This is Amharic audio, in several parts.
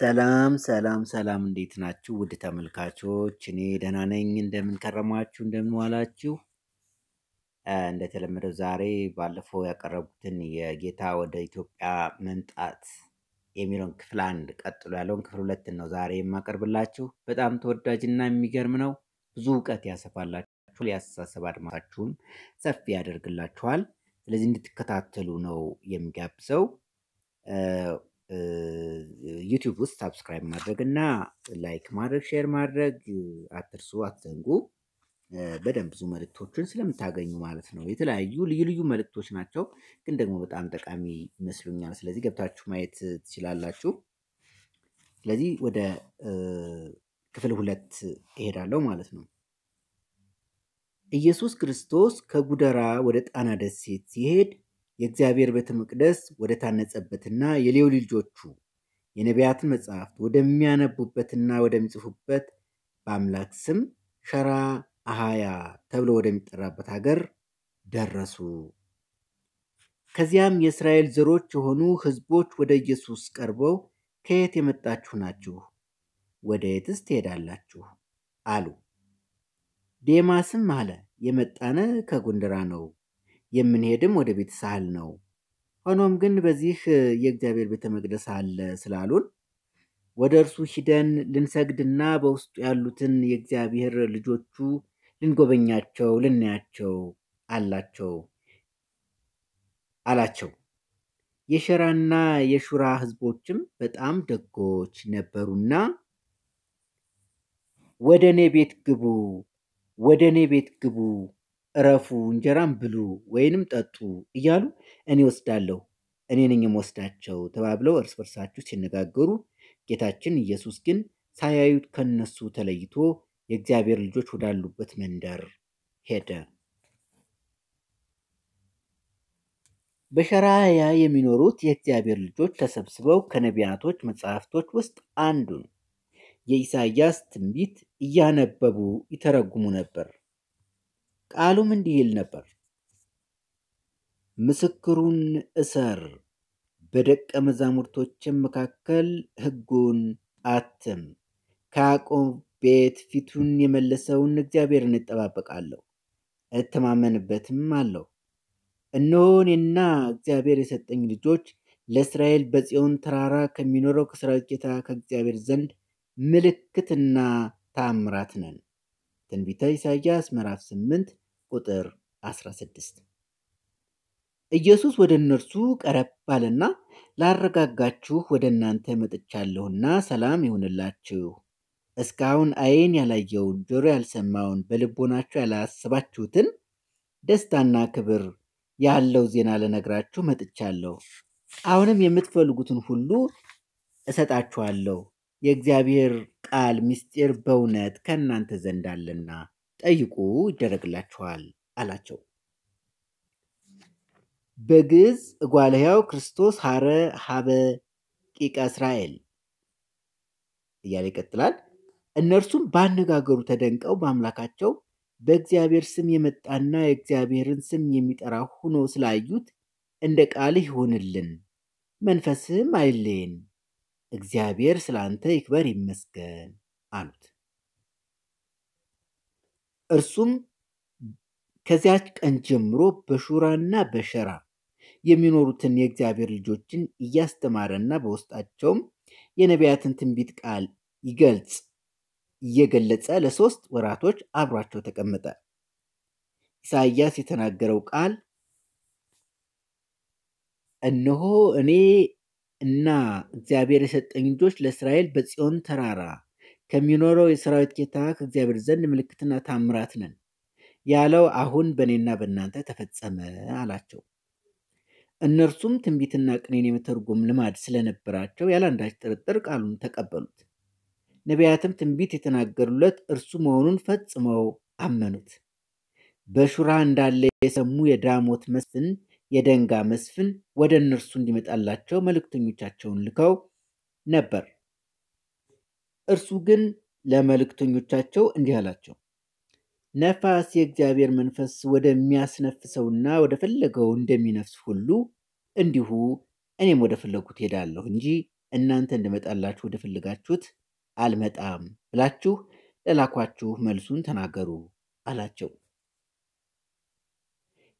ሰላም ሰላም ሰላም፣ እንዴት ናችሁ ውድ ተመልካቾች? እኔ ደህና ነኝ። እንደምንከረማችሁ እንደምንዋላችሁ። እንደተለመደው ዛሬ ባለፈው ያቀረቡትን የጌታ ወደ ኢትዮጵያ መምጣት የሚለውን ክፍል አንድ ቀጥሎ ያለውን ክፍል ሁለትን ነው ዛሬ የማቀርብላችሁ። በጣም ተወዳጅና የሚገርም ነው። ብዙ እውቀት ያሰፋላችሁ፣ ያስተሳሰብ አድማሳችሁም ሰፊ ያደርግላችኋል። ስለዚህ እንድትከታተሉ ነው የሚጋብዘው። ዩቲዩብ ውስጥ ሳብስክራይብ ማድረግ እና ላይክ ማድረግ ሼር ማድረግ አትርሱ፣ አትዘንጉ። በደንብ ብዙ መልእክቶችን ስለምታገኙ ማለት ነው። የተለያዩ ልዩ ልዩ መልእክቶች ናቸው፣ ግን ደግሞ በጣም ጠቃሚ ይመስሉኛል። ስለዚህ ገብታችሁ ማየት ትችላላችሁ። ስለዚህ ወደ ክፍል ሁለት እሄዳለሁ ማለት ነው። ኢየሱስ ክርስቶስ ከጉደራ ወደ ጣና ደሴት ሲሄድ የእግዚአብሔር ቤተ መቅደስ ወደ ታነጸበትና የሌዊ ልጆቹ የነቢያትን መጽሐፍት ወደሚያነቡበትና ወደሚጽፉበት በአምላክ ስም ሸራ አሃያ ተብሎ ወደሚጠራበት ሀገር ደረሱ። ከዚያም የእስራኤል ዘሮች የሆኑ ሕዝቦች ወደ ኢየሱስ ቀርበው ከየት የመጣችሁ ናችሁ? ወደ የትስ ትሄዳላችሁ? አሉ። ዴማስም አለ የመጣነ ከጎንደራ ነው የምንሄድም ወደ ቤተ ሳህል ነው። ሆኖም ግን በዚህ የእግዚአብሔር ቤተ መቅደስ አለ ስላሉን ወደ እርሱ ሂደን ልንሰግድና በውስጡ ያሉትን የእግዚአብሔር ልጆቹ ልንጎበኛቸው ልናያቸው አላቸው አላቸው። የሸራና የሹራ ሕዝቦችም በጣም ደጎች ነበሩና ወደ እኔ ቤት ግቡ፣ ወደ እኔ ቤት ግቡ እረፉ፣ እንጀራም ብሉ ወይንም ጠጡ እያሉ እኔ ወስዳለሁ እኔ ነኝ ወስዳቸው ተባብለው እርስ በርሳችሁ ሲነጋገሩ፣ ጌታችን ኢየሱስ ግን ሳያዩት ከነሱ ተለይቶ የእግዚአብሔር ልጆች ወዳሉበት መንደር ሄደ። በሸራያ የሚኖሩት የእግዚአብሔር ልጆች ተሰብስበው ከነቢያቶች መጽሐፍቶች ውስጥ አንዱን የኢሳይያስ ትንቢት እያነበቡ ይተረጉሙ ነበር። ቃሉም እንዲህ ይል ነበር፣ ምስክሩን እሰር፣ በደቀ መዛሙርቶችም መካከል ሕጉን አትም። ከያዕቆብ ቤት ፊቱን የመለሰውን እግዚአብሔርን እጠባበቃለሁ እተማመንበትም አለው። እነሆ እኔና እግዚአብሔር የሰጠኝ ልጆች ለእስራኤል በጽዮን ተራራ ከሚኖረው ከሠራዊት ጌታ ከእግዚአብሔር ዘንድ ምልክትና ታምራት ነን። ትንቢተ ኢሳይያስ ምዕራፍ 8 ቁጥር 16 ኢየሱስ ወደ እነርሱ ቀረብ ባለና ላረጋጋችሁ ወደ እናንተ መጥቻለሁና ሰላም ይሁንላችሁ። እስካሁን ዓይን ያላየውን ጆሮ ያልሰማውን በልቦናችሁ ያላስባችሁትን ደስታና ክብር ያለው ዜና ልነግራችሁ መጥቻለሁ። አሁንም የምትፈልጉትን ሁሉ እሰጣችኋለሁ። የእግዚአብሔር ቃል ምስጢር በእውነት ከእናንተ ዘንድ አለና ጠይቁ ይደረግላችኋል አላቸው። በግዕዝ እጓለ ሕያው ክርስቶስ ሀረ ሀበ ቂቀ እስራኤል እያለ ይቀጥላል። እነርሱም ባነጋገሩ ተደንቀው በአምላካቸው በእግዚአብሔር ስም የመጣና የእግዚአብሔርን ስም የሚጠራ ሆኖ ስላዩት እንደ ቃልህ ይሆንልን፣ መንፈስህም አይለየን፣ እግዚአብሔር ስለ አንተ ይክበር ይመስገን አሉት። እርሱም ከዚያች ቀን ጀምሮ በሹራና በሸራ የሚኖሩትን የእግዚአብሔር ልጆችን እያስተማረና በውስጣቸውም የነቢያትን ትንቢት ቃል ይገልጽ እየገለጸ ለሶስት ወራቶች አብሯቸው ተቀመጠ። ኢሳይያስ የተናገረው ቃል እነሆ እኔ እና እግዚአብሔር የሰጠኝ ልጆች ለእስራኤል በጽዮን ተራራ ከሚኖረው የሰራዊት ጌታ ከእግዚአብሔር ዘንድ ምልክትና ታምራት ነን ያለው አሁን በእኔና በእናንተ ተፈጸመ አላቸው። እነርሱም ትንቢትና ቅኔን የመተርጎም ልማድ ስለነበራቸው ያለአንዳች ጥርጥር ቃሉን ተቀበሉት። ነቢያትም ትንቢት የተናገሩለት እርሱ መሆኑን ፈጽመው አመኑት። በሹራ እንዳለ የሰሙ የዳሞት መስፍን የደንጋ መስፍን ወደ እነርሱ እንዲመጣላቸው መልእክተኞቻቸውን ልከው ነበር። እርሱ ግን ለመልእክተኞቻቸው እንዲህ አላቸው፣ ነፋስ የእግዚአብሔር መንፈስ ወደሚያስነፍሰውና ወደ ፈለገው እንደሚነፍስ ሁሉ እንዲሁ እኔም ወደ ፈለግሁት ሄዳለሁ እንጂ እናንተ እንደመጣላችሁ ወደ ፈለጋችሁት አልመጣም ብላችሁ ለላኳችሁ መልሱን ተናገሩ አላቸው።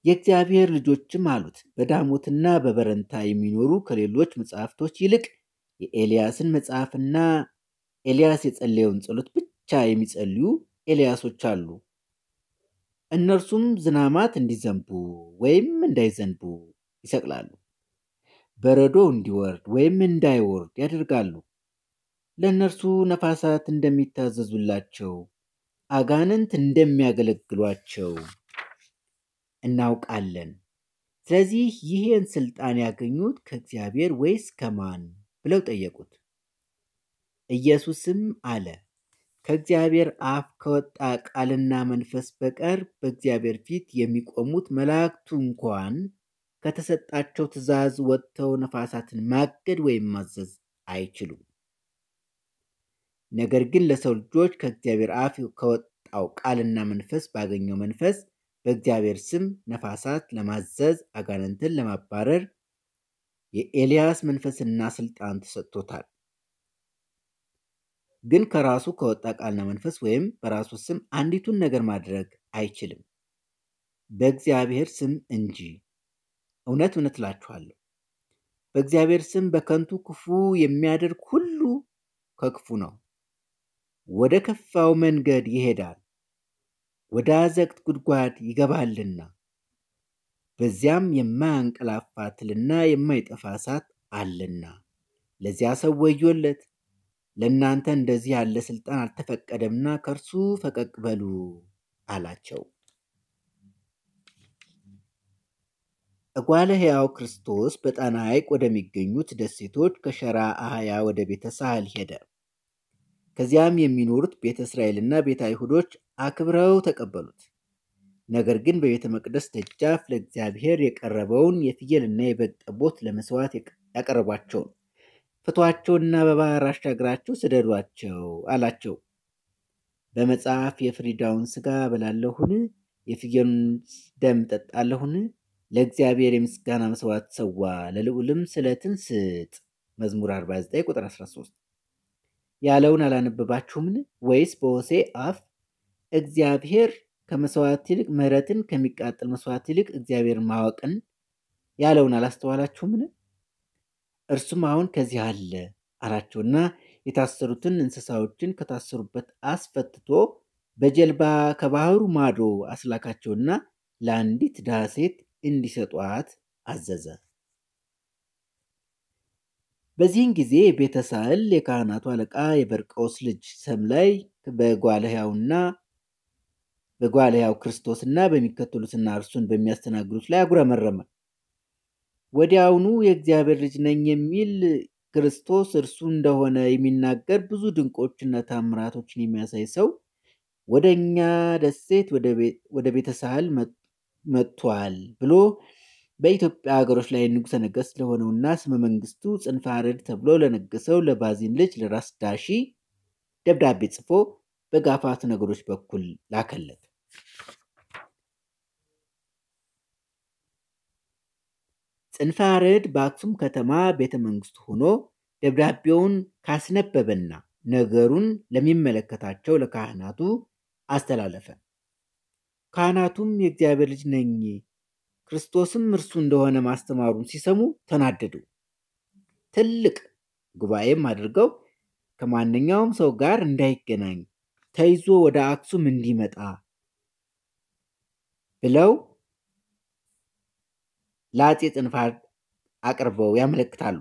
የእግዚአብሔር ልጆችም አሉት፣ በዳሞትና በበረንታ የሚኖሩ ከሌሎች መጽሐፍቶች ይልቅ የኤልያስን መጽሐፍና ኤልያስ የጸለየውን ጸሎት ብቻ የሚጸልዩ ኤልያሶች አሉ። እነርሱም ዝናማት እንዲዘንቡ ወይም እንዳይዘንቡ ይሰቅላሉ፣ በረዶ እንዲወርድ ወይም እንዳይወርድ ያደርጋሉ። ለእነርሱ ነፋሳት እንደሚታዘዙላቸው አጋንንት እንደሚያገለግሏቸው እናውቃለን። ስለዚህ ይህን ስልጣን ያገኙት ከእግዚአብሔር ወይስ ከማን ብለው ጠየቁት። ኢየሱስም አለ፣ ከእግዚአብሔር አፍ ከወጣ ቃልና መንፈስ በቀር በእግዚአብሔር ፊት የሚቆሙት መላእክቱ እንኳን ከተሰጣቸው ትእዛዝ ወጥተው ነፋሳትን ማገድ ወይም ማዘዝ አይችሉም። ነገር ግን ለሰው ልጆች ከእግዚአብሔር አፍ ከወጣው ቃልና መንፈስ ባገኘው መንፈስ በእግዚአብሔር ስም ነፋሳት ለማዘዝ አጋንንትን ለማባረር የኤልያስ መንፈስና ስልጣን ተሰጥቶታል። ግን ከራሱ ከወጣ ቃልና መንፈስ ወይም በራሱ ስም አንዲቱን ነገር ማድረግ አይችልም በእግዚአብሔር ስም እንጂ። እውነት እውነት እላችኋለሁ በእግዚአብሔር ስም በከንቱ ክፉ የሚያደርግ ሁሉ ከክፉ ነው፣ ወደ ከፋው መንገድ ይሄዳል፣ ወደ አዘቅት ጉድጓድ ይገባልና በዚያም የማያንቀላፋ ትልና የማይጠፋ እሳት አለና ለዚያ ሰው ወዮለት። ለእናንተ እንደዚህ ያለ ስልጣን አልተፈቀደምና ከእርሱ ፈቀቅ በሉ አላቸው። እጓለ ሕያው ክርስቶስ በጣና ሐይቅ ወደሚገኙት ደሴቶች ከሸራ አህያ ወደ ቤተ ሳህል ሄደ። ከዚያም የሚኖሩት ቤተ እስራኤልና ቤተ አይሁዶች አክብረው ተቀበሉት። ነገር ግን በቤተ መቅደስ ደጃፍ ለእግዚአብሔር የቀረበውን የፍየልና የበግ ጠቦት ለመስዋዕት ያቀረቧቸውን ፍቷቸውና በባህር አሻግራችሁ ስደዷቸው አላቸው። በመጽሐፍ የፍሪዳውን ስጋ በላለሁን? የፍየሉን ደም ጠጣለሁን? ለእግዚአብሔር የምስጋና መስዋዕት ሰዋ፣ ለልዑልም ስለትን ስጥ። መዝሙር 49 ቁጥር 13 ያለውን አላነበባችሁምን? ወይስ በሆሴ አፍ እግዚአብሔር ከመስዋዕት ይልቅ ምሕረትን ከሚቃጠል መስዋዕት ይልቅ እግዚአብሔር ማወቅን ያለውን አላስተዋላችሁምን? እርሱም አሁን ከዚህ አለ አላቸውና የታሰሩትን እንስሳዎችን ከታሰሩበት አስፈትቶ በጀልባ ከባህሩ ማዶ አስላካቸውና ለአንዲት ድሃ ሴት እንዲሰጧት አዘዘ። በዚህን ጊዜ ቤተ ሳህል የካህናቱ አለቃ የበርቀውስ ልጅ ላይ በጓለያውና በጓለያው ክርስቶስና በሚከተሉትና እርሱን በሚያስተናግዱት ላይ አጉረመረመ። ወዲያውኑ የእግዚአብሔር ልጅ ነኝ የሚል ክርስቶስ እርሱ እንደሆነ የሚናገር ብዙ ድንቆችና ታምራቶችን የሚያሳይ ሰው ወደ እኛ ደሴት ወደ ቤተ ሳህል መጥቷል ብሎ በኢትዮጵያ ሀገሮች ላይ ንጉሠ ነገሥት ለሆነውና ስመ መንግስቱ ጽንፈ ተብሎ ለነገሰው ለባዚን ልጅ ለራስ ዳሺ ደብዳቤ ጽፎ በጋፋት ነገሮች በኩል ላከለት። ጽንፈ በአክሱም ከተማ ቤተ መንግስት ሆኖ ደብዳቤውን ካስነበበና ነገሩን ለሚመለከታቸው ለካህናቱ አስተላለፈ። ካህናቱም የእግዚአብሔር ልጅ ነኝ፣ ክርስቶስም እርሱ እንደሆነ ማስተማሩን ሲሰሙ ተናደዱ። ትልቅ ጉባኤም አድርገው ከማንኛውም ሰው ጋር እንዳይገናኝ ተይዞ ወደ አክሱም እንዲመጣ ብለው ለአጼ ጽንፋር አቅርበው ያመለክታሉ።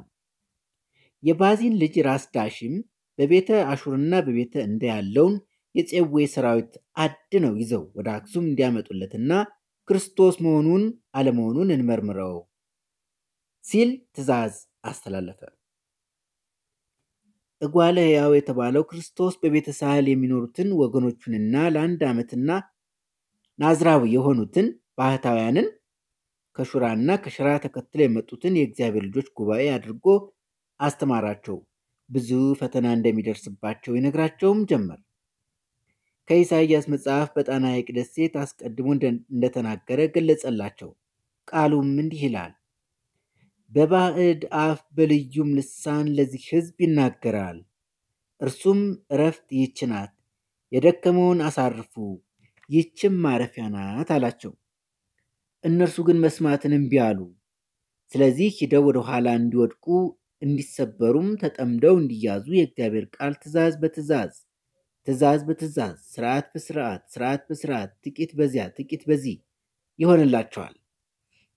የባዚን ልጅ ራስ ዳሽም በቤተ አሹርና በቤተ እንደ ያለውን የፄዌ ሰራዊት ነው ይዘው ወደ አክሱም እንዲያመጡለትና ክርስቶስ መሆኑን አለመሆኑን እንመርምረው ሲል ትእዛዝ አስተላለፈ። እጓለ ሕያው የተባለው ክርስቶስ በቤተ ሳህል የሚኖሩትን ወገኖቹንና ለአንድ ዓመትና ናዝራዊ የሆኑትን ባህታውያንን ከሹራና ከሽራ ተከትለው የመጡትን የእግዚአብሔር ልጆች ጉባኤ አድርጎ አስተማራቸው። ብዙ ፈተና እንደሚደርስባቸው ይነግራቸውም ጀመር። ከኢሳይያስ መጽሐፍ በጣና ሐይቅ ደሴት አስቀድሞ እንደተናገረ ገለጸላቸው። ቃሉም እንዲህ ይላል። በባዕድ አፍ በልዩም ልሳን ለዚህ ሕዝብ ይናገራል። እርሱም እረፍት ይች ናት፣ የደከመውን አሳርፉ፣ ይችም ማረፊያ ናት አላቸው። እነርሱ ግን መስማትን እምቢ አሉ። ስለዚህ ሂደው ወደ ኋላ እንዲወድቁ እንዲሰበሩም ተጠምደው እንዲያዙ የእግዚአብሔር ቃል ትእዛዝ በትእዛዝ ትእዛዝ በትእዛዝ ስርዓት በስርዓት ስርዓት በስርዓት ጥቂት በዚያ ጥቂት በዚህ ይሆንላቸዋል።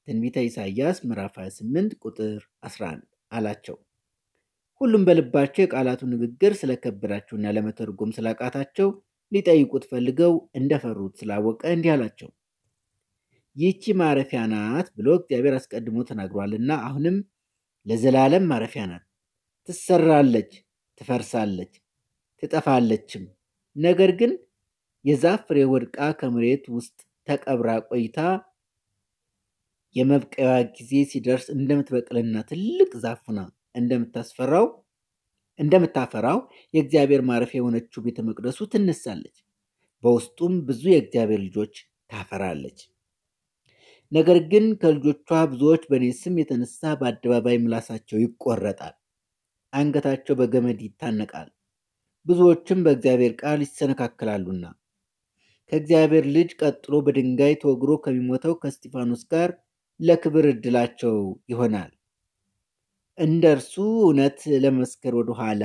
ትንቢተ ኢሳይያስ ምዕራፍ 28 ቁጥር 11 አላቸው። ሁሉም በልባቸው የቃላቱ ንግግር ስለከበዳቸውና ለመተርጎም ስላቃታቸው ሊጠይቁት ፈልገው እንደፈሩት ስላወቀ እንዲህ አላቸው። ይህቺ ማረፊያ ናት ብሎ እግዚአብሔር አስቀድሞ ተናግሯልና አሁንም ለዘላለም ማረፊያ ናት። ትሰራለች፣ ትፈርሳለች፣ ትጠፋለችም። ነገር ግን የዛፍ ፍሬ ወድቃ ከመሬት ውስጥ ተቀብራ ቆይታ የመብቀያ ጊዜ ሲደርስ እንደምትበቅልና ትልቅ ዛፉና እንደምታስፈራው እንደምታፈራው የእግዚአብሔር ማረፊያ የሆነችው ቤተ መቅደሱ ትነሳለች፣ በውስጡም ብዙ የእግዚአብሔር ልጆች ታፈራለች። ነገር ግን ከልጆቿ ብዙዎች በእኔ ስም የተነሳ በአደባባይ ምላሳቸው ይቆረጣል፣ አንገታቸው በገመድ ይታነቃል፣ ብዙዎችም በእግዚአብሔር ቃል ይሰነካከላሉና ከእግዚአብሔር ልጅ ቀጥሎ በድንጋይ ተወግሮ ከሚሞተው ከእስጢፋኖስ ጋር ለክብር እድላቸው ይሆናል። እንደ እርሱ እውነት ለመስከር ወደኋላ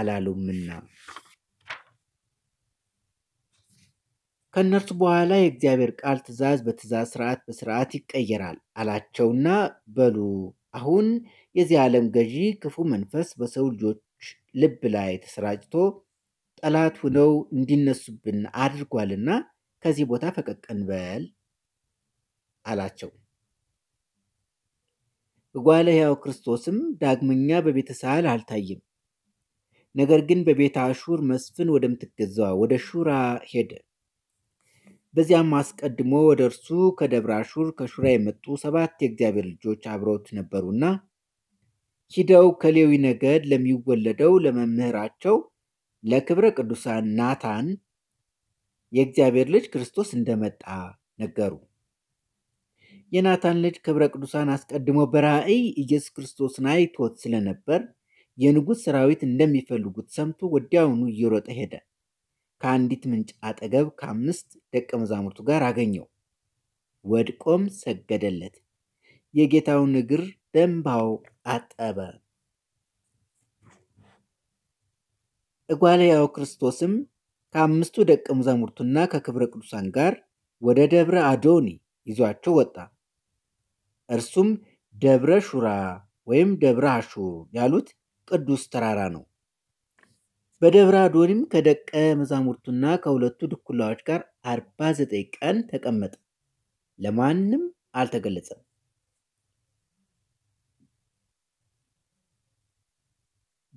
አላሉምና። ከእነርሱ በኋላ የእግዚአብሔር ቃል ትእዛዝ በትእዛዝ ስርዓት በስርዓት ይቀየራል አላቸውና፣ በሉ አሁን የዚህ ዓለም ገዢ ክፉ መንፈስ በሰው ልጆች ልብ ላይ ተሰራጭቶ ጠላት ሁነው እንዲነሱብን አድርጓልና ከዚህ ቦታ ፈቀቅ በል አላቸው። እጓለ ሕያው ክርስቶስም ዳግመኛ በቤተ ሳህል አልታይም ነገር ግን በቤተ አሹር መስፍን ወደምትገዛ ወደ ሹራ ሄደ። በዚያም አስቀድሞ ወደ እርሱ ከደብረ አሹር ከሹራ የመጡ ሰባት የእግዚአብሔር ልጆች አብረውት ነበሩና ሂደው ከሌዊ ነገድ ለሚወለደው ለመምህራቸው ለክብረ ቅዱሳን ናታን የእግዚአብሔር ልጅ ክርስቶስ እንደመጣ ነገሩ። የናታን ልጅ ክብረ ቅዱሳን አስቀድሞ በራእይ ኢየሱስ ክርስቶስን አይቶት ስለነበር የንጉሥ ሰራዊት እንደሚፈልጉት ሰምቶ ወዲያውኑ እየሮጠ ሄደ። ከአንዲት ምንጭ አጠገብ ከአምስት ደቀ መዛሙርቱ ጋር አገኘው። ወድቆም ሰገደለት፣ የጌታውን እግር ደንባው አጠበ። እጓለያው ክርስቶስም ከአምስቱ ደቀ መዛሙርቱና ከክብረ ቅዱሳን ጋር ወደ ደብረ አዶኒ ይዟቸው ወጣ። እርሱም ደብረ ሹራ ወይም ደብረ አሹር ያሉት ቅዱስ ተራራ ነው። በደብረ አዶኒም ከደቀ መዛሙርቱና ከሁለቱ ድኩላዎች ጋር 49 ቀን ተቀመጠ፣ ለማንም አልተገለጸም።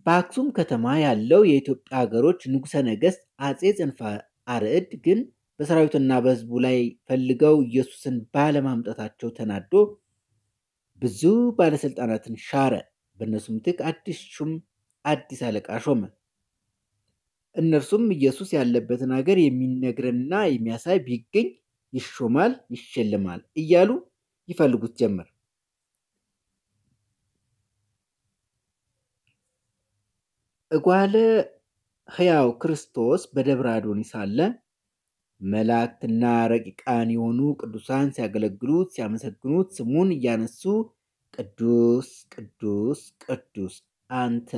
በአክሱም ከተማ ያለው የኢትዮጵያ ሀገሮች ንጉሠ ነገሥት አጼ ጽንፈ አርዕድ ግን በሰራዊቱና በሕዝቡ ላይ ፈልገው ኢየሱስን ባለማምጣታቸው ተናዶ ብዙ ባለሥልጣናትን ሻረ። በእነሱ ምትክ አዲስ ሹም አዲስ አለቃ ሾመ። እነርሱም ኢየሱስ ያለበትን ሀገር የሚነግርና የሚያሳይ ቢገኝ ይሾማል፣ ይሸልማል እያሉ ይፈልጉት ጀመር። እጓለ ሕያው ክርስቶስ በደብረ አዶኒ ሳለ መላእክትና ረቂቃን የሆኑ ቅዱሳን ሲያገለግሉት፣ ሲያመሰግኑት ስሙን እያነሱ ቅዱስ ቅዱስ ቅዱስ አንተ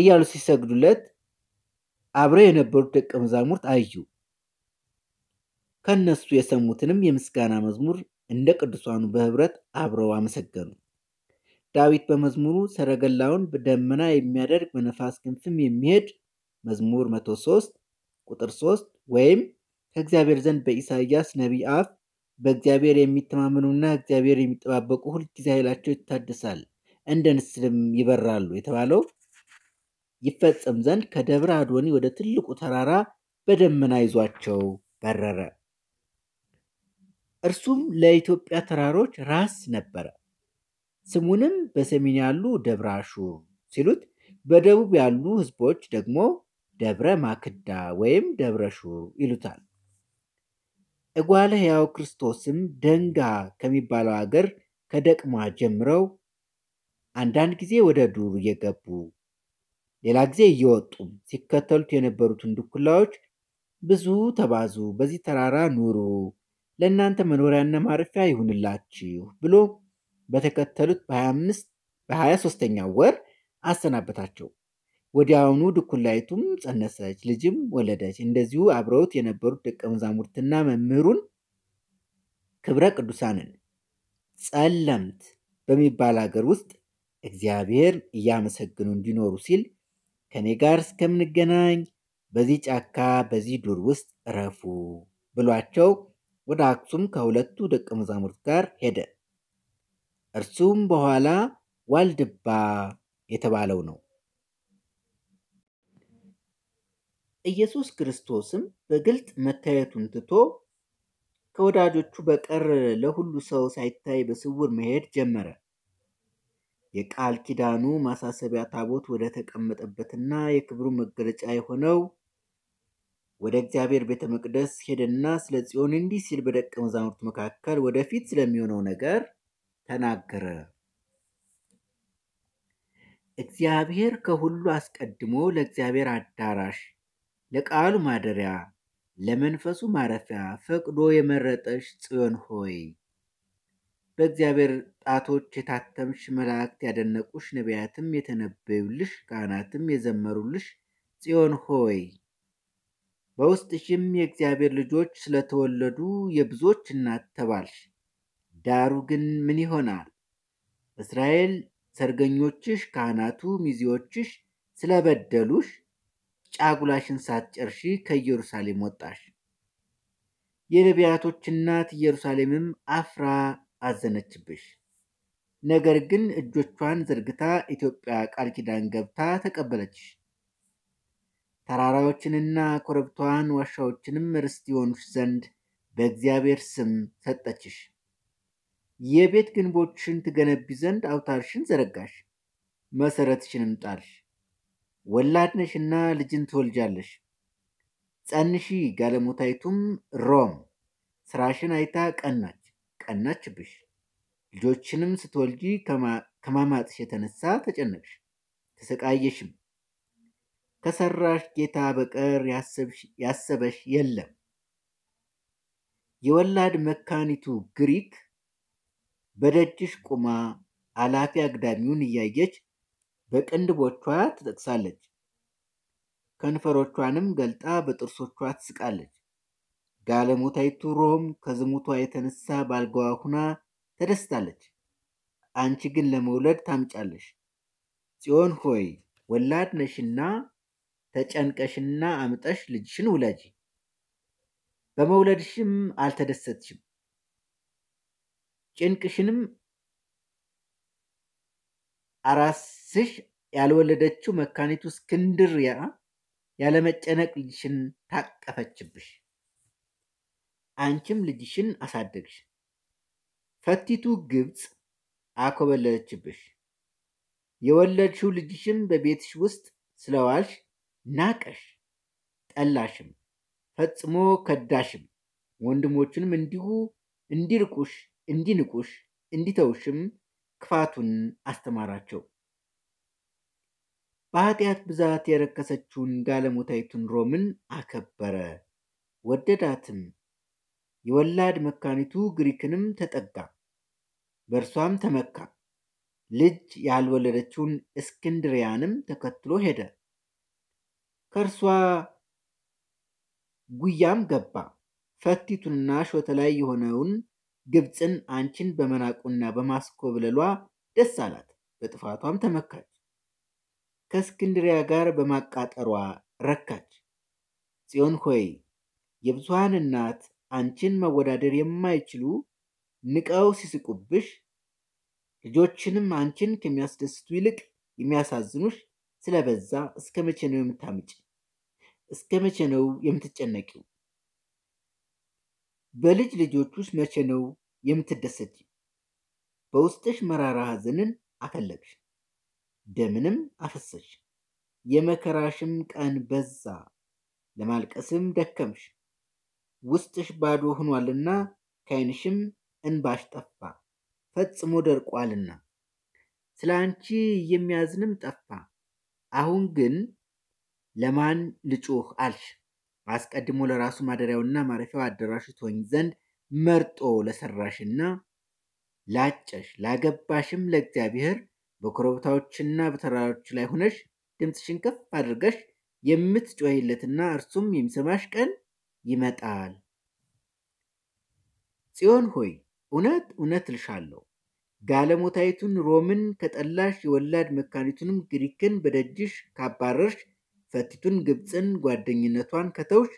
እያሉ ሲሰግዱለት አብረው የነበሩት ደቀ መዛሙርት አዩ። ከነሱ የሰሙትንም የምስጋና መዝሙር እንደ ቅዱሳኑ በህብረት አብረው አመሰገኑ። ዳዊት በመዝሙሩ ሰረገላውን በደመና የሚያደርግ በነፋስ ክንፍም የሚሄድ መዝሙር 103 ቁጥር 3 ወይም ከእግዚአብሔር ዘንድ በኢሳይያስ ነቢይ አፍ በእግዚአብሔር የሚተማመኑና እግዚአብሔር የሚጠባበቁ ሁልጊዜ ኃይላቸው ይታደሳል እንደ ንስርም ይበራሉ የተባለው ይፈጸም ዘንድ ከደብረ አዶኒ ወደ ትልቁ ተራራ በደመና ይዟቸው በረረ። እርሱም ለኢትዮጵያ ተራሮች ራስ ነበረ። ስሙንም በሰሜን ያሉ ደብረ አሹር ሲሉት፣ በደቡብ ያሉ ህዝቦች ደግሞ ደብረ ማክዳ ወይም ደብረ ሹር ይሉታል። እጓለ ሕያው ክርስቶስም ደንጋ ከሚባለው አገር ከደቅማ ጀምረው አንዳንድ ጊዜ ወደ ዱር እየገቡ ሌላ ጊዜ እየወጡ ሲከተሉት የነበሩትን ድኩላዎች ብዙ ተባዙ፣ በዚህ ተራራ ኑሩ፣ ለእናንተ መኖሪያና ማረፊያ ይሁንላችሁ ብሎ በተከተሉት 23 ኛው ወር አሰናበታቸው። ወዲያውኑ ድኩላይቱም ጸነሰች፣ ልጅም ወለደች። እንደዚሁ አብረውት የነበሩት ደቀ መዛሙርትና መምህሩን ክብረ ቅዱሳንን ጸለምት በሚባል አገር ውስጥ እግዚአብሔር እያመሰግኑ እንዲኖሩ ሲል ከእኔ ጋር እስከምንገናኝ በዚህ ጫካ በዚህ ዱር ውስጥ እረፉ ብሏቸው ወደ አክሱም ከሁለቱ ደቀ መዛሙርት ጋር ሄደ። እርሱም በኋላ ዋልድባ የተባለው ነው። ኢየሱስ ክርስቶስም በግልጥ መታየቱን ትቶ ከወዳጆቹ በቀር ለሁሉ ሰው ሳይታይ በስውር መሄድ ጀመረ። የቃል ኪዳኑ ማሳሰቢያ ታቦት ወደ ተቀመጠበትና የክብሩ መገለጫ የሆነው ወደ እግዚአብሔር ቤተ መቅደስ ሄደና ስለ ጽዮን እንዲህ ሲል በደቀ መዛሙርት መካከል ወደፊት ስለሚሆነው ነገር ተናገረ። እግዚአብሔር ከሁሉ አስቀድሞ ለእግዚአብሔር አዳራሽ፣ ለቃሉ ማደሪያ፣ ለመንፈሱ ማረፊያ ፈቅዶ የመረጠሽ ጽዮን ሆይ በእግዚአብሔር ጣቶች የታተምሽ፣ መላእክት ያደነቁሽ፣ ነቢያትም የተነበዩልሽ፣ ካህናትም የዘመሩልሽ ጽዮን ሆይ በውስጥሽም የእግዚአብሔር ልጆች ስለተወለዱ የብዙዎች እናት ተባልሽ። ዳሩ ግን ምን ይሆናል? እስራኤል ሰርገኞችሽ፣ ካህናቱ ሚዜዎችሽ ስለበደሉሽ ጫጉላሽን ሳትጨርሺ ከኢየሩሳሌም ወጣሽ። የነቢያቶች እናት ኢየሩሳሌምም አፍራ አዘነችብሽ። ነገር ግን እጆቿን ዘርግታ ኢትዮጵያ ቃል ኪዳን ገብታ ተቀበለች። ተራራዎችንና ኮረብታዋን ዋሻዎችንም ርስት ይሆኑሽ ዘንድ በእግዚአብሔር ስም ሰጠችሽ። የቤት ግንቦችሽን ትገነቢ ዘንድ አውታርሽን ዘረጋሽ፣ መሰረትሽንም ጣልሽ። ወላድ ነሽና ልጅን ትወልጃለሽ። ጸንሺ ጋለሞታይቱም ሮም ስራሽን አይታ ቀናች። ቀናችብሽ። ልጆችንም ስትወልጂ ከማማጥሽ የተነሳ ተጨነቅሽ፣ ተሰቃየሽም። ከሰራሽ ጌታ በቀር ያሰበሽ የለም። የወላድ መካኒቱ ግሪክ በደጅሽ ቁማ አላፊ አግዳሚውን እያየች በቅንድቦቿ ትጠቅሳለች፣ ከንፈሮቿንም ገልጣ በጥርሶቿ ትስቃለች። ጋለሞታይቱ ሮም ከዝሙቷ የተነሳ ባልጋዋ ሁና ተደስታለች። አንቺ ግን ለመውለድ ታምጫለሽ። ጽዮን ሆይ ወላድ ነሽና ተጨንቀሽና አምጠሽ ልጅሽን ውለጂ። በመውለድሽም አልተደሰትሽም፣ ጭንቅሽንም አራስሽ ያልወለደችው መካኒቱ እስክንድርያ ያለመጨነቅ ልጅሽን ታቀፈችብሽ። አንቺም ልጅሽን አሳደግሽ። ፈቲቱ ግብፅ አኮበለለችብሽ። የወለድሽው ልጅሽም በቤትሽ ውስጥ ስለዋልሽ ናቀሽ፣ ጠላሽም፣ ፈጽሞ ከዳሽም። ወንድሞችንም እንዲሁ እንዲርቁሽ፣ እንዲንቁሽ፣ እንዲተውሽም ክፋቱን አስተማራቸው። በኃጢአት ብዛት የረከሰችውን ጋለሞታይቱን ሮምን አከበረ፣ ወደዳትም። የወላድ መካኒቱ ግሪክንም ተጠጋ፣ በእርሷም ተመካ። ልጅ ያልወለደችውን እስክንድሪያንም ተከትሎ ሄደ። ከእርሷ ጉያም ገባ። ፈቲቱንና ሾተ ላይ የሆነውን ግብፅን አንቺን በመናቁና በማስኮብለሏ ደስ አላት፣ በጥፋቷም ተመካች። ከእስክንድሪያ ጋር በማቃጠሯ ረካች። ጽዮን ሆይ የብዙሃን እናት አንቺን መወዳደር የማይችሉ ንቀው ሲስቁብሽ፣ ልጆችንም አንቺን ከሚያስደስቱ ይልቅ የሚያሳዝኑሽ ስለበዛ እስከ መቼ ነው የምታምጭ እስከ መቼ ነው የምትጨነቂው? በልጅ ልጆቹስ መቼ ነው የምትደሰት በውስጥሽ መራራ ሐዘንን አፈለግሽ፣ ደምንም አፈሰሽ። የመከራሽም ቀን በዛ፣ ለማልቀስም ደከምሽ። ውስጥሽ ባዶ ሆኗልና ከዓይንሽም እንባሽ ጠፋ ፈጽሞ ደርቋልና ስለ አንቺ የሚያዝንም ጠፋ። አሁን ግን ለማን ልጩህ አልሽ? አስቀድሞ ለራሱ ማደሪያውና ማረፊያው አዳራሹ ትሆኝ ዘንድ መርጦ ለሰራሽና ላጨሽ ላገባሽም ለእግዚአብሔር በኮረብታዎችና በተራሮች ላይ ሆነሽ ድምፅሽን ከፍ አድርገሽ የምትጮይለትና እርሱም የሚሰማሽ ቀን ይመጣል። ጽዮን ሆይ እውነት እውነት እልሻለሁ ጋለሞታይቱን ሮምን ከጠላሽ የወላድ መካኒቱንም ግሪክን በደጅሽ ካባረርሽ ፈቲቱን ግብፅን ጓደኝነቷን ከተውሽ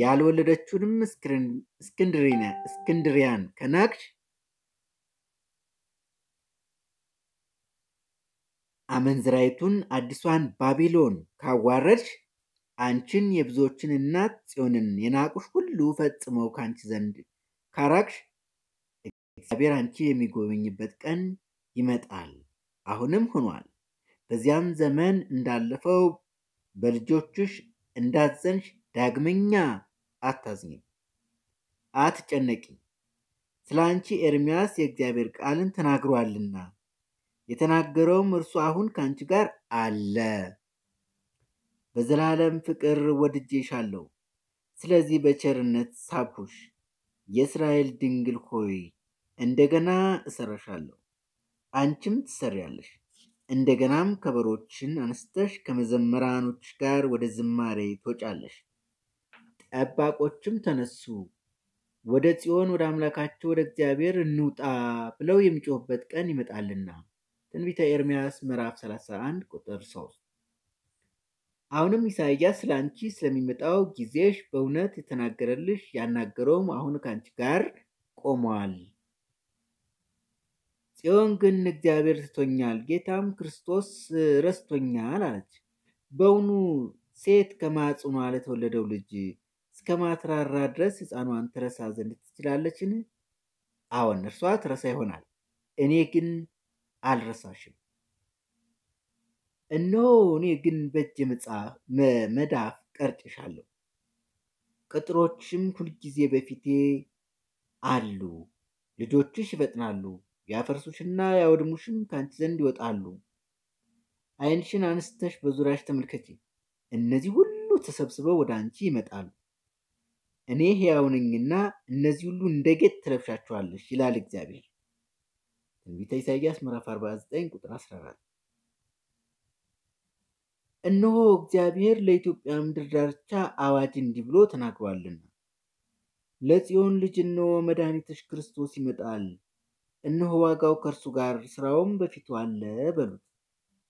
ያልወለደችውንም እስክንድሪያን ከናቅሽ አመንዝራይቱን አዲሷን ባቢሎን ካዋረድሽ አንቺን የብዙዎችን እናት ጽዮንን የናቁሽ ሁሉ ፈጽመው ከአንቺ ዘንድ ካራቅሽ እግዚአብሔር አንቺ የሚጎበኝበት ቀን ይመጣል፣ አሁንም ሆኗል። በዚያም ዘመን እንዳለፈው በልጆችሽ እንዳዘንሽ ዳግመኛ አታዝኝም፣ አትጨነቂ። ስለ አንቺ ኤርሚያስ የእግዚአብሔር ቃልን ተናግሯልና የተናገረውም እርሱ አሁን ከአንቺ ጋር አለ። በዘላለም ፍቅር ወድጄሻለሁ። ስለዚህ በቸርነት ሳብኩሽ። የእስራኤል ድንግል ሆይ እንደገና እሰራሻለሁ፣ አንቺም ትሰሪያለሽ። እንደገናም ከበሮችን አነስተሽ ከመዘመራኖች ጋር ወደ ዝማሬ ትወጫለሽ። ጠባቆችም ተነሱ፣ ወደ ጽዮን ወደ አምላካቸው ወደ እግዚአብሔር እንውጣ ብለው የሚጮህበት ቀን ይመጣልና። ትንቢተ ኤርምያስ ምዕራፍ 31 ቁጥር 3 አሁንም ኢሳያስ ስለ አንቺ ስለሚመጣው ጊዜሽ በእውነት የተናገረልሽ ያናገረውም አሁን ከአንቺ ጋር ቆሟል። ጽዮን ግን እግዚአብሔር ስቶኛል፣ ጌታም ክርስቶስ ረስቶኛል አለች። በውኑ ሴት ከማጽኗ ለተወለደው ልጅ እስከ ማትራራ ድረስ ሕፃኗን ትረሳ ዘንድ ትችላለችን? አዎን እርሷ ትረሳ ይሆናል፣ እኔ ግን አልረሳሽም። እነሆ እኔ ግን በእጅ መዳፍ ቀርጭሻለሁ፣ ቅጥሮችም ሁልጊዜ በፊቴ አሉ። ልጆችሽ ይፈጥናሉ፣ ያፈርሱሽና ያወድሙሽም፣ ከአንቺ ዘንድ ይወጣሉ። ዓይንሽን አንስተሽ በዙሪያሽ ተመልከቺ፣ እነዚህ ሁሉ ተሰብስበው ወደ አንቺ ይመጣሉ። እኔ ሕያው ነኝና እነዚህ ሁሉ እንደ ጌጥ ትለብሻቸዋለሽ፣ ይላል እግዚአብሔር። ትንቢተ ኢሳይያስ ምዕራፍ 49 ቁጥር 14 እነሆ እግዚአብሔር ለኢትዮጵያ ምድር ዳርቻ አዋጅ እንዲህ ብሎ ተናግሯልና ለጽዮን ልጅ እነሆ መድኃኒትሽ ክርስቶስ ይመጣል፣ እነሆ ዋጋው ከእርሱ ጋር ስራውም በፊቱ አለ በሉት።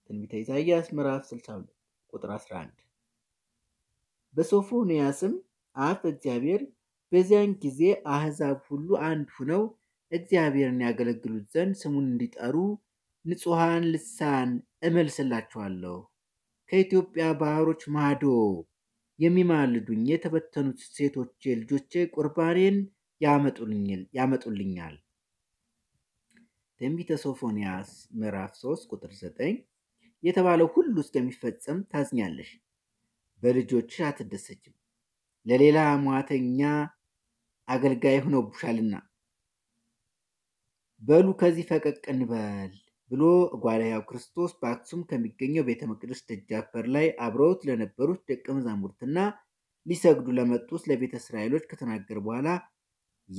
ትንቢተ ኢሳይያስ ምዕራፍ 62 ቁጥር 11። በሶፎንያስም አፍ እግዚአብሔር በዚያን ጊዜ አሕዛብ ሁሉ አንድ ሁነው እግዚአብሔርን ያገለግሉት ዘንድ ስሙን እንዲጠሩ ንጹሐን ልሳን እመልስላችኋለሁ ከኢትዮጵያ ባህሮች ማዶ የሚማልዱኝ የተበተኑት ሴቶቼ ልጆቼ ቁርባኔን ያመጡልኛል። ትንቢተ ሶፎንያስ ምዕራፍ 3 ቁጥር 9 የተባለው ሁሉ እስከሚፈጸም ታዝኛለሽ፣ በልጆችሽ አትደሰችም፣ ለሌላ ሟተኛ አገልጋይ ሆነውብሻልና። በሉ ከዚህ ፈቀቅ እንበል። ብሎ ጓለ ሕያው ክርስቶስ በአክሱም ከሚገኘው ቤተ መቅደስ ደጃፍ በር ላይ አብረውት ለነበሩት ደቀ መዛሙርትና ሊሰግዱ ለመጡት ለቤተ እስራኤሎች ከተናገረ በኋላ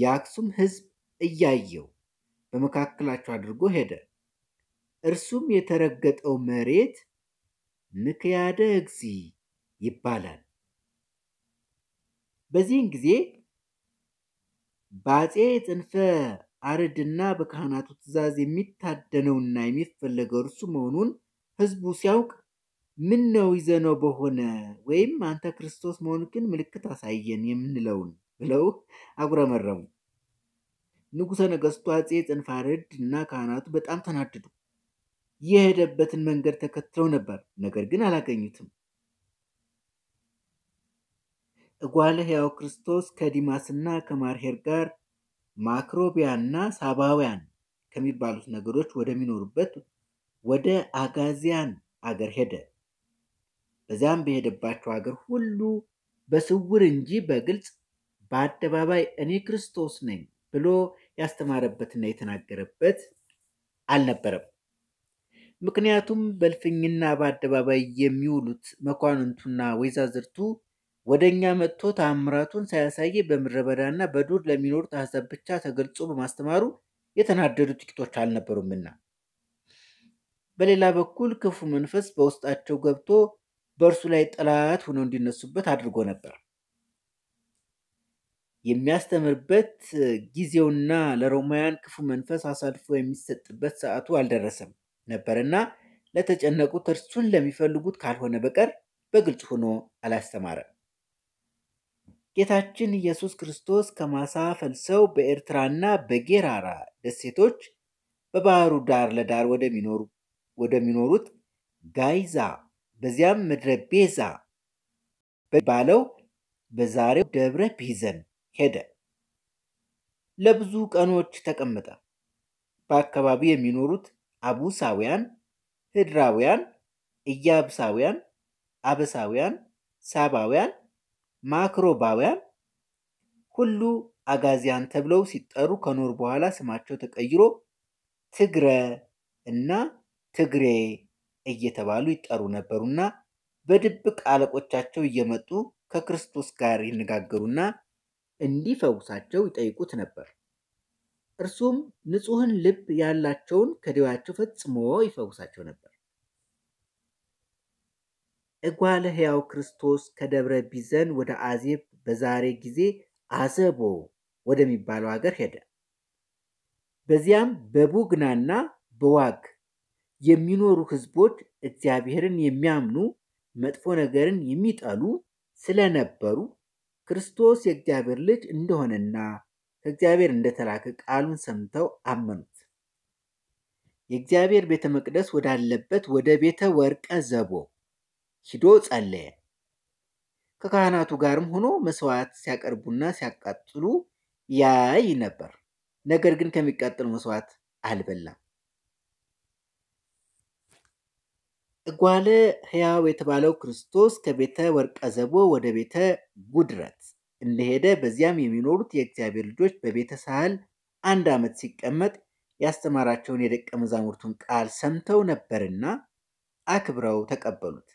የአክሱም ሕዝብ እያየው በመካከላቸው አድርጎ ሄደ። እርሱም የተረገጠው መሬት ምክያደ እግዚ ይባላል። በዚህን ጊዜ በአፄ ጽንፈ አረድና በካህናቱ ትእዛዝ የሚታደነውና የሚፈለገው እርሱ መሆኑን ህዝቡ ሲያውቅ ምን ነው ይዘነው በሆነ ወይም አንተ ክርስቶስ መሆኑ ግን ምልክት አሳየን የምንለውን ብለው አጉረመረሙ። ንጉሠ ነገሥቱ አጼ ጽንፋረድ እና ካህናቱ በጣም ተናደዱ። የሄደበትን መንገድ ተከትለው ነበር፣ ነገር ግን አላገኙትም። እጓለ ሕያው ክርስቶስ ከዲማስና ከማርሄር ጋር ማክሮቢያና ሳባውያን ከሚባሉት ነገሮች ወደሚኖሩበት ወደ አጋዚያን አገር ሄደ። በዚያም በሄደባቸው አገር ሁሉ በስውር እንጂ በግልጽ በአደባባይ እኔ ክርስቶስ ነኝ ብሎ ያስተማረበትና የተናገረበት አልነበረም። ምክንያቱም በልፍኝና በአደባባይ የሚውሉት መኳንንቱና ወይዛዝርቱ ወደ እኛ መጥቶ ተአምራቱን ሳያሳይ በምድረ በዳና በዱር ለሚኖሩት አሕዛብ ብቻ ተገልጾ በማስተማሩ የተናደዱ ጥቂቶች አልነበሩምና። በሌላ በኩል ክፉ መንፈስ በውስጣቸው ገብቶ በእርሱ ላይ ጠላት ሆነው እንዲነሱበት አድርጎ ነበር። የሚያስተምርበት ጊዜውና ለሮማውያን ክፉ መንፈስ አሳልፎ የሚሰጥበት ሰዓቱ አልደረሰም ነበርና ለተጨነቁት እርሱን ለሚፈልጉት ካልሆነ በቀር በግልጽ ሆኖ አላስተማረም። ጌታችን ኢየሱስ ክርስቶስ ከማሳ ፈልሰው በኤርትራና በጌራራ ደሴቶች በባህሩ ዳር ለዳር ወደሚኖሩት ጋይዛ በዚያም ምድረ ቤዛ ባለው በዛሬው ደብረ ቢዘን ሄደ። ለብዙ ቀኖች ተቀመጠ። በአካባቢው የሚኖሩት አቡሳውያን፣ ህድራውያን፣ ኢያብሳውያን፣ አበሳውያን፣ ሳባውያን ማክሮባውያን ሁሉ አጋዚያን ተብለው ሲጠሩ ከኖር በኋላ ስማቸው ተቀይሮ ትግረ እና ትግሬ እየተባሉ ይጠሩ ነበሩና በድብቅ አለቆቻቸው እየመጡ ከክርስቶስ ጋር ይነጋገሩና እንዲፈውሳቸው ይጠይቁት ነበር። እርሱም ንጹሕን ልብ ያላቸውን ከደዌያቸው ፈጽሞ ይፈውሳቸው ነበር። እጓለ ሕያው ክርስቶስ ከደብረ ቢዘን ወደ አዜብ በዛሬ ጊዜ አዘቦ ወደሚባለው ሀገር ሄደ። በዚያም በቡግናና በዋግ የሚኖሩ ሕዝቦች እግዚአብሔርን የሚያምኑ መጥፎ ነገርን የሚጠሉ ስለነበሩ ክርስቶስ የእግዚአብሔር ልጅ እንደሆነና ከእግዚአብሔር እንደተላከ ቃሉን ሰምተው አመኑት። የእግዚአብሔር ቤተ መቅደስ ወዳለበት ወደ ቤተ ወርቀ ዘቦ ሂዶ ጸለየ። ከካህናቱ ጋርም ሆኖ መስዋዕት ሲያቀርቡና ሲያቃጥሉ ያይ ነበር። ነገር ግን ከሚቃጠል መስዋዕት አልበላም። እጓለ ሕያው የተባለው ክርስቶስ ከቤተ ወርቀ ዘቦ ወደ ቤተ ጉድረት እንደሄደ በዚያም የሚኖሩት የእግዚአብሔር ልጆች በቤተ ሳህል አንድ ዓመት ሲቀመጥ ያስተማራቸውን የደቀ መዛሙርቱን ቃል ሰምተው ነበርና አክብረው ተቀበሉት።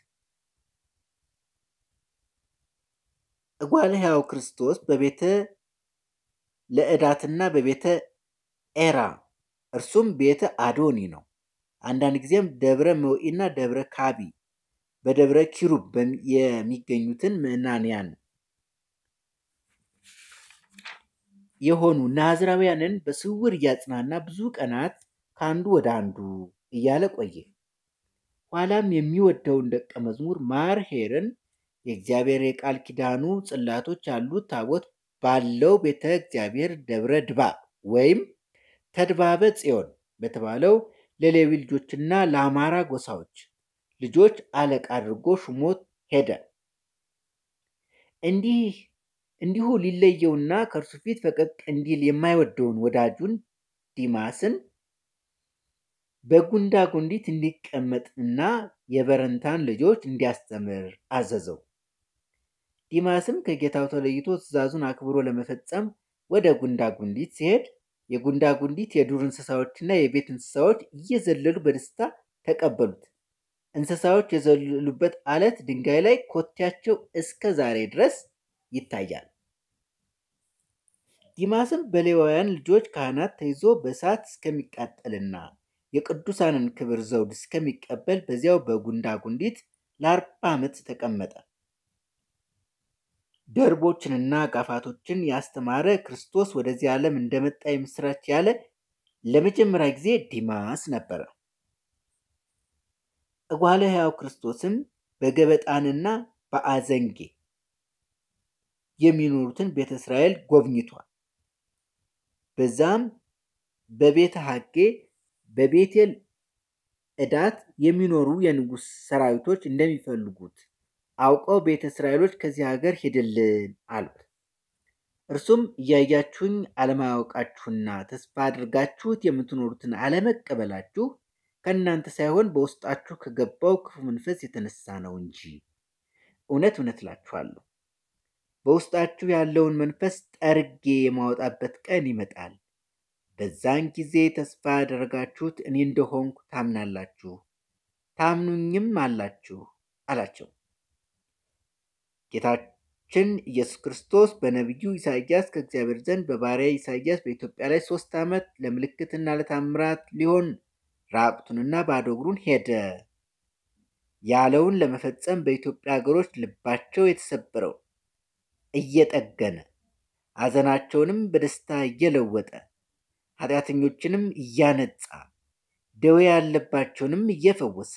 እጓለ ሕያው ክርስቶስ በቤተ ለዕዳትና በቤተ ኤራ እርሱም ቤተ አዶኒ ነው። አንዳንድ ጊዜም ደብረ መውኢና ደብረ ካቢ በደብረ ኪሩብ የሚገኙትን ምዕናንያን የሆኑ ናዝራውያንን በስውር እያጽናና ብዙ ቀናት ከአንዱ ወደ አንዱ እያለ ቆየ። ኋላም የሚወደውን ደቀ መዝሙር ማርሄርን ። የእግዚአብሔር የቃል ኪዳኑ ጽላቶች ያሉት ታቦት ባለው ቤተ እግዚአብሔር ደብረ ድባብ ወይም ተድባበ ጽዮን በተባለው ለሌዊ ልጆችና ለአማራ ጎሳዎች ልጆች አለቃ አድርጎ ሹሞት ሄደ። እንዲህ እንዲሁ ሊለየውና ከእርሱ ፊት ፈቀቅ እንዲል የማይወደውን ወዳጁን ዲማስን በጉንዳ ጉንዲት እንዲቀመጥና የበረንታን ልጆች እንዲያስተምር አዘዘው። ዲማስም ከጌታው ተለይቶ ትእዛዙን አክብሮ ለመፈጸም ወደ ጉንዳ ጉንዲት ሲሄድ የጉንዳ ጉንዲት የዱር እንስሳዎችና የቤት እንስሳዎች እየዘለሉ በደስታ ተቀበሉት። እንስሳዎች የዘለሉበት አለት ድንጋይ ላይ ኮቴያቸው እስከ ዛሬ ድረስ ይታያል። ዲማስም በሌዋውያን ልጆች ካህናት ተይዞ በእሳት እስከሚቃጠልና የቅዱሳንን ክብር ዘውድ እስከሚቀበል በዚያው ጉንዲት ለአርባ ዓመት ተቀመጠ። ደርቦችንና ጋፋቶችን ያስተማረ ክርስቶስ ወደዚህ ዓለም እንደመጣ የምስራች ያለ ለመጀመሪያ ጊዜ ዲማስ ነበረ። እጓለ ሕያው ክርስቶስም በገበጣንና በአዘንጌ የሚኖሩትን ቤተ እስራኤል ጎብኝቷል። በዛም በቤተ ሐጌ በቤቴል ዕዳት የሚኖሩ የንጉሥ ሰራዊቶች እንደሚፈልጉት አውቀው ቤተ እስራኤሎች ከዚህ ሀገር ሄደልን አሉት። እርሱም እያያችሁኝ አለማያውቃችሁና ተስፋ አድርጋችሁት የምትኖሩትን አለመቀበላችሁ ከእናንተ ሳይሆን በውስጣችሁ ከገባው ክፉ መንፈስ የተነሳ ነው እንጂ እውነት እውነት እላችኋለሁ በውስጣችሁ ያለውን መንፈስ ጠርጌ የማወጣበት ቀን ይመጣል። በዛን ጊዜ ተስፋ ያደረጋችሁት እኔ እንደሆንኩ ታምናላችሁ፣ ታምኑኝም አላችሁ አላቸው። ጌታችን ኢየሱስ ክርስቶስ በነቢዩ ኢሳያስ ከእግዚአብሔር ዘንድ በባሪያ ኢሳያስ በኢትዮጵያ ላይ ሶስት ዓመት ለምልክትና ለታምራት ሊሆን ራቁቱንና ባዶ እግሩን ሄደ ያለውን ለመፈጸም በኢትዮጵያ ሀገሮች ልባቸው የተሰበረው እየጠገነ ሐዘናቸውንም በደስታ እየለወጠ ኃጢአተኞችንም እያነጻ ደዌ ያለባቸውንም እየፈወሰ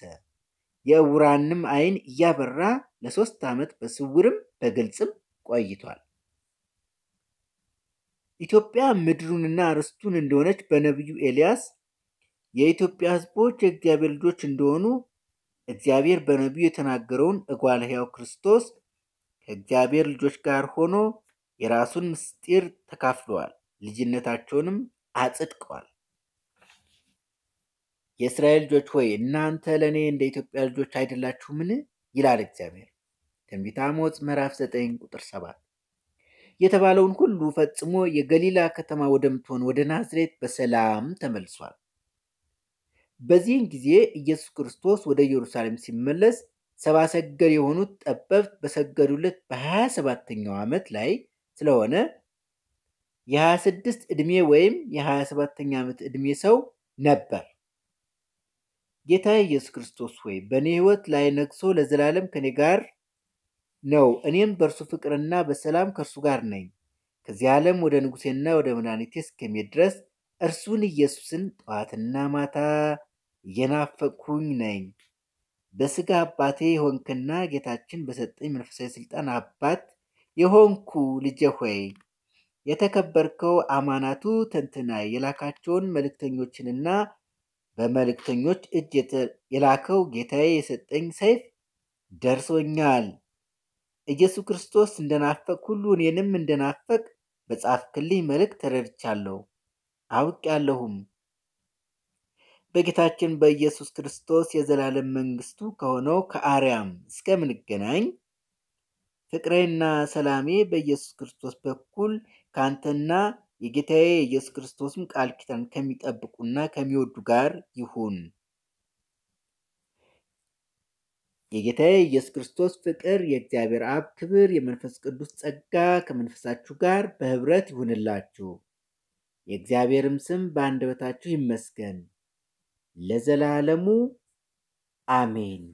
የእውራንም ዓይን እያበራ ለሶስት ዓመት በስውርም በግልጽም ቆይቷል። ኢትዮጵያ ምድሩንና ርስቱን እንደሆነች በነቢዩ ኤልያስ የኢትዮጵያ ሕዝቦች የእግዚአብሔር ልጆች እንደሆኑ እግዚአብሔር በነቢዩ የተናገረውን እጓለ ሕያው ክርስቶስ ከእግዚአብሔር ልጆች ጋር ሆኖ የራሱን ምስጢር ተካፍለዋል፣ ልጅነታቸውንም አጽድቀዋል። የእስራኤል ልጆች ሆይ እናንተ ለእኔ እንደ ኢትዮጵያ ልጆች አይደላችሁምን? ይላል እግዚአብሔር። ትንቢተ አሞጽ ምዕራፍ 9 ቁጥር 7 የተባለውን ሁሉ ፈጽሞ የገሊላ ከተማ ወደምትሆን ወደ ናዝሬት በሰላም ተመልሷል። በዚህን ጊዜ ኢየሱስ ክርስቶስ ወደ ኢየሩሳሌም ሲመለስ ሰባ ሰገል የሆኑት ጠበብት በሰገዱለት በሀያ ሰባተኛው ዓመት ላይ ስለሆነ የ26 ዕድሜ ወይም የ27ኛ ዓመት ዕድሜ ሰው ነበር። ጌታ ኢየሱስ ክርስቶስ ሆይ በእኔ ሕይወት ላይ ነግሶ ለዘላለም ከእኔ ጋር ነው። እኔም በእርሱ ፍቅርና በሰላም ከእርሱ ጋር ነኝ። ከዚህ ዓለም ወደ ንጉሴና ወደ መድኃኒቴ እስከሚሄድ ድረስ እርሱን ኢየሱስን ጠዋትና ማታ እየናፈቅኩኝ ነኝ። በስጋ አባቴ የሆንክና ጌታችን በሰጠኝ መንፈሳዊ ስልጣን አባት የሆንኩ ልጄ ሆይ የተከበርከው አማናቱ ተንትናይ የላካቸውን መልእክተኞችንና በመልእክተኞች እጅ የላከው ጌታዬ የሰጠኝ ሰይፍ ደርሶኛል። ኢየሱስ ክርስቶስ እንደናፈቅ ሁሉ እኔንም እንደናፈቅ በጻፍክልኝ መልእክት ተረድቻለሁ አውቄያለሁም። በጌታችን በኢየሱስ ክርስቶስ የዘላለም መንግስቱ ከሆነው ከአርያም እስከምንገናኝ ፍቅሬና ሰላሜ በኢየሱስ ክርስቶስ በኩል ካንተና የጌታዬ የኢየሱስ ክርስቶስም ቃል ኪዳን ከሚጠብቁና ከሚወዱ ጋር ይሁን። የጌታዬ የኢየሱስ ክርስቶስ ፍቅር፣ የእግዚአብሔር አብ ክብር፣ የመንፈስ ቅዱስ ጸጋ ከመንፈሳችሁ ጋር በህብረት ይሁንላችሁ። የእግዚአብሔርም ስም በአንደበታችሁ ይመስገን ለዘላለሙ አሜን።